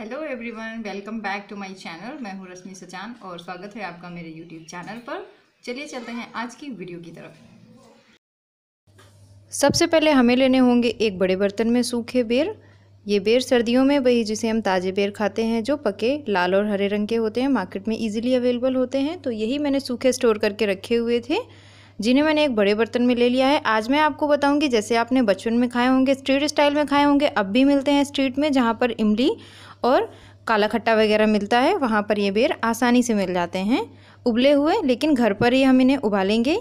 hello everyone welcome back to my channel मैं हूँ रश्मि सचान और स्वागत है आपका मेरे यूट्यूब चैनल पर चलिए चलते हैं आज की वीडियो की तरफ सबसे पहले हमें लेने होंगे एक बड़े बर्तन में सूखे बेर ये बेर सर्दियों में वही जिसे हम ताज़े बेर खाते हैं जो पके लाल और हरे रंग के होते हैं मार्केट में ईजिली अवेलेबल होते हैं तो यही मैंने सूखे स्टोर करके रखे हुए थे जिन्हें मैंने एक बड़े बर्तन में ले लिया है आज मैं आपको बताऊंगी जैसे आपने बचपन में खाए होंगे स्ट्रीट स्टाइल में खाए होंगे अब भी मिलते हैं स्ट्रीट में जहाँ पर इमली और काला खट्टा वगैरह मिलता है वहाँ पर ये बेर आसानी से मिल जाते हैं उबले हुए लेकिन घर पर ही हम इन्हें उबालेंगे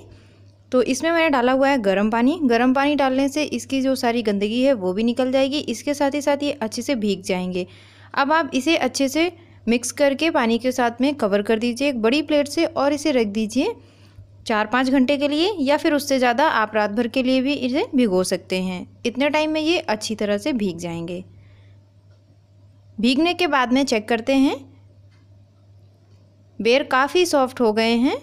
तो इसमें मैंने डाला हुआ है गर्म पानी गर्म पानी डालने से इसकी जो सारी गंदगी है वो भी निकल जाएगी इसके साथ ही साथ ये अच्छे से भीग जाएंगे अब आप इसे अच्छे से मिक्स करके पानी के साथ में कवर कर दीजिए एक बड़ी प्लेट से और इसे रख दीजिए चार पाँच घंटे के लिए या फिर उससे ज़्यादा आप रात भर के लिए भी इसे भिगो सकते हैं इतने टाइम में ये अच्छी तरह से भीग जाएंगे भीगने के बाद में चेक करते हैं बेर काफ़ी सॉफ्ट हो गए हैं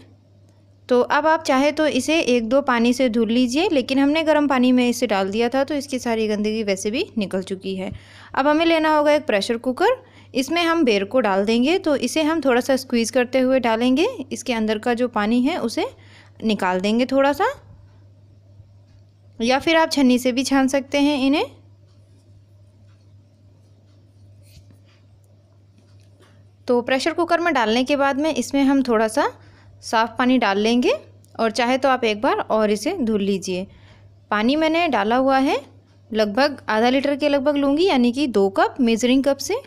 तो अब आप चाहे तो इसे एक दो पानी से धुल लीजिए लेकिन हमने गर्म पानी में इसे डाल दिया था तो इसकी सारी गंदगी वैसे भी निकल चुकी है अब हमें लेना होगा एक प्रेशर कुकर इसमें हम बेर को डाल देंगे तो इसे हम थोड़ा सा स्क्वीज़ करते हुए डालेंगे इसके अंदर का जो पानी है उसे निकाल देंगे थोड़ा सा या फिर आप छन्नी से भी छान सकते हैं इन्हें तो प्रेशर कुकर में डालने के बाद में इसमें हम थोड़ा सा साफ़ पानी डाल लेंगे और चाहे तो आप एक बार और इसे धुल लीजिए पानी मैंने डाला हुआ है लगभग आधा लीटर के लगभग लूँगी यानी कि दो कप मेजरिंग कप से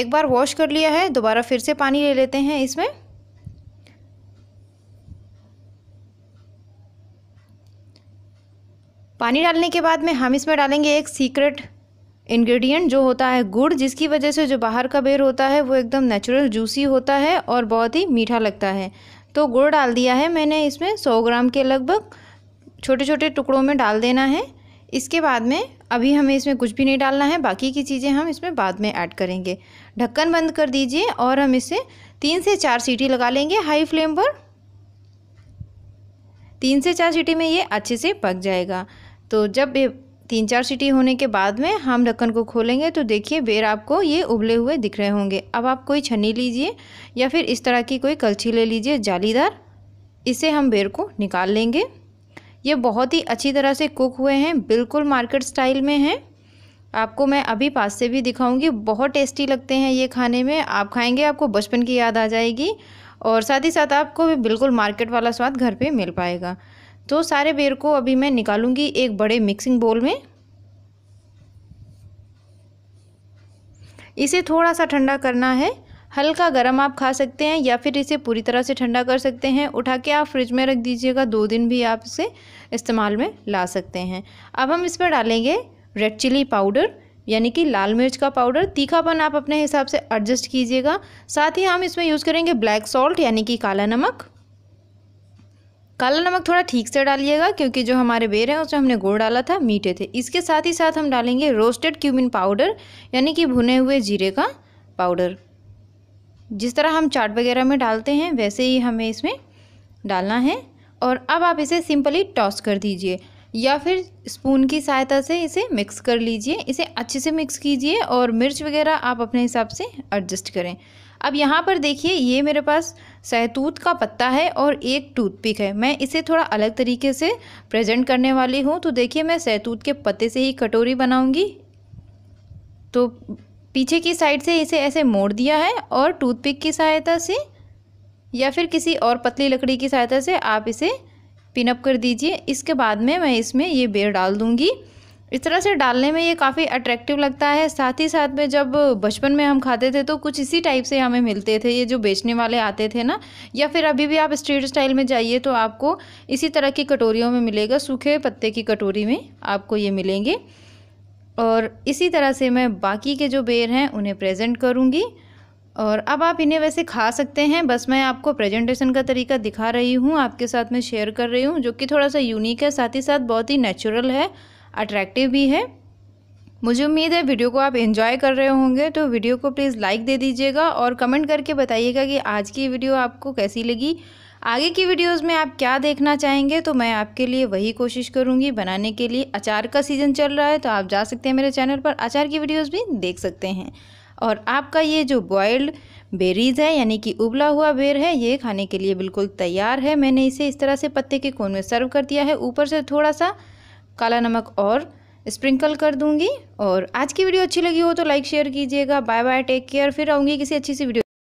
एक बार वॉश कर लिया है दोबारा फिर से पानी ले लेते हैं इसमें पानी डालने के बाद में हम इसमें डालेंगे एक सीक्रेट इंग्रेडिएंट जो होता है गुड़ जिसकी वजह से जो बाहर का बेर होता है वो एकदम नेचुरल जूसी होता है और बहुत ही मीठा लगता है तो गुड़ डाल दिया है मैंने इसमें सौ ग्राम के लगभग छोटे छोटे टुकड़ों में डाल देना है इसके बाद में अभी हमें इसमें कुछ भी नहीं डालना है बाकी की चीज़ें हम इसमें बाद में ऐड करेंगे ढक्कन बंद कर दीजिए और हम इसे तीन से चार सीटी लगा लेंगे हाई फ्लेम पर तीन से चार सीटी में ये अच्छे से पक जाएगा तो जब ये तीन चार सीटी होने के बाद में हम ढक्कन को खोलेंगे तो देखिए बेर आपको ये उबले हुए दिख रहे होंगे अब आप कोई छन्नी लीजिए या फिर इस तरह की कोई कलछी ले लीजिए जालीदार इसे हम बेर को निकाल लेंगे ये बहुत ही अच्छी तरह से कुक हुए हैं बिल्कुल मार्केट स्टाइल में हैं आपको मैं अभी पास से भी दिखाऊंगी बहुत टेस्टी लगते हैं ये खाने में आप खाएंगे आपको बचपन की याद आ जाएगी और साथ ही साथ आपको भी बिल्कुल मार्केट वाला स्वाद घर पे मिल पाएगा तो सारे बेर को अभी मैं निकालूंगी एक बड़े मिक्सिंग बोल में इसे थोड़ा सा ठंडा करना है हल्का गरम आप खा सकते हैं या फिर इसे पूरी तरह से ठंडा कर सकते हैं उठा के आप फ्रिज में रख दीजिएगा दो दिन भी आप इसे इस्तेमाल में ला सकते हैं अब हम इसमें डालेंगे रेड चिली पाउडर यानी कि लाल मिर्च का पाउडर तीखापन आप अपने हिसाब से एडजस्ट कीजिएगा साथ ही हम इसमें यूज़ करेंगे ब्लैक सॉल्ट यानी कि काला नमक काला नमक थोड़ा ठीक से डालिएगा क्योंकि जो हमारे बेर हैं उसमें हमने गुड़ डाला था मीठे थे इसके साथ ही साथ हम डालेंगे रोस्टेड क्यूमिन पाउडर यानी कि भुने हुए जीरे का पाउडर जिस तरह हम चाट वगैरह में डालते हैं वैसे ही हमें इसमें डालना है और अब आप इसे सिंपली टॉस कर दीजिए या फिर स्पून की सहायता से इसे मिक्स कर लीजिए इसे अच्छे से मिक्स कीजिए और मिर्च वगैरह आप अपने हिसाब से एडजस्ट करें अब यहाँ पर देखिए ये मेरे पास सहतूत का पत्ता है और एक टूथपिक है मैं इसे थोड़ा अलग तरीके से प्रेजेंट करने वाली हूँ तो देखिए मैं सहतूत के पत्ते से ही कटोरी बनाऊँगी तो पीछे की साइड से इसे ऐसे मोड़ दिया है और टूथपिक की सहायता से या फिर किसी और पतली लकड़ी की सहायता से आप इसे पिनअप कर दीजिए इसके बाद में मैं इसमें ये बेर डाल दूँगी इस तरह से डालने में ये काफ़ी अट्रैक्टिव लगता है साथ ही साथ में जब बचपन में हम खाते थे तो कुछ इसी टाइप से हमें मिलते थे ये जो बेचने वाले आते थे ना या फिर अभी भी आप स्ट्रीट स्टाइल में जाइए तो आपको इसी तरह की कटोरियों में मिलेगा सूखे पत्ते की कटोरी में आपको ये मिलेंगे और इसी तरह से मैं बाकी के जो बेर हैं उन्हें प्रेजेंट करूँगी और अब आप इन्हें वैसे खा सकते हैं बस मैं आपको प्रेजेंटेशन का तरीका दिखा रही हूँ आपके साथ में शेयर कर रही हूँ जो कि थोड़ा सा यूनिक है साथ ही साथ बहुत ही नेचुरल है अट्रैक्टिव भी है मुझे उम्मीद है वीडियो को आप इन्जॉय कर रहे होंगे तो वीडियो को प्लीज़ लाइक दे दीजिएगा और कमेंट करके बताइएगा कि आज की वीडियो आपको कैसी लगी आगे की वीडियोस में आप क्या देखना चाहेंगे तो मैं आपके लिए वही कोशिश करूँगी बनाने के लिए अचार का सीज़न चल रहा है तो आप जा सकते हैं मेरे चैनल पर अचार की वीडियोज़ भी देख सकते हैं और आपका ये जो बॉयल्ड बेरीज़ है यानी कि उबला हुआ बेर है ये खाने के लिए बिल्कुल तैयार है मैंने इसे इस तरह से पत्ते के कोन में सर्व कर दिया है ऊपर से थोड़ा सा काला नमक और स्प्रिंकल कर दूंगी और आज की वीडियो अच्छी लगी हो तो लाइक शेयर कीजिएगा बाय बाय टेक केयर फिर आऊँगी किसी अच्छी सी वीडियो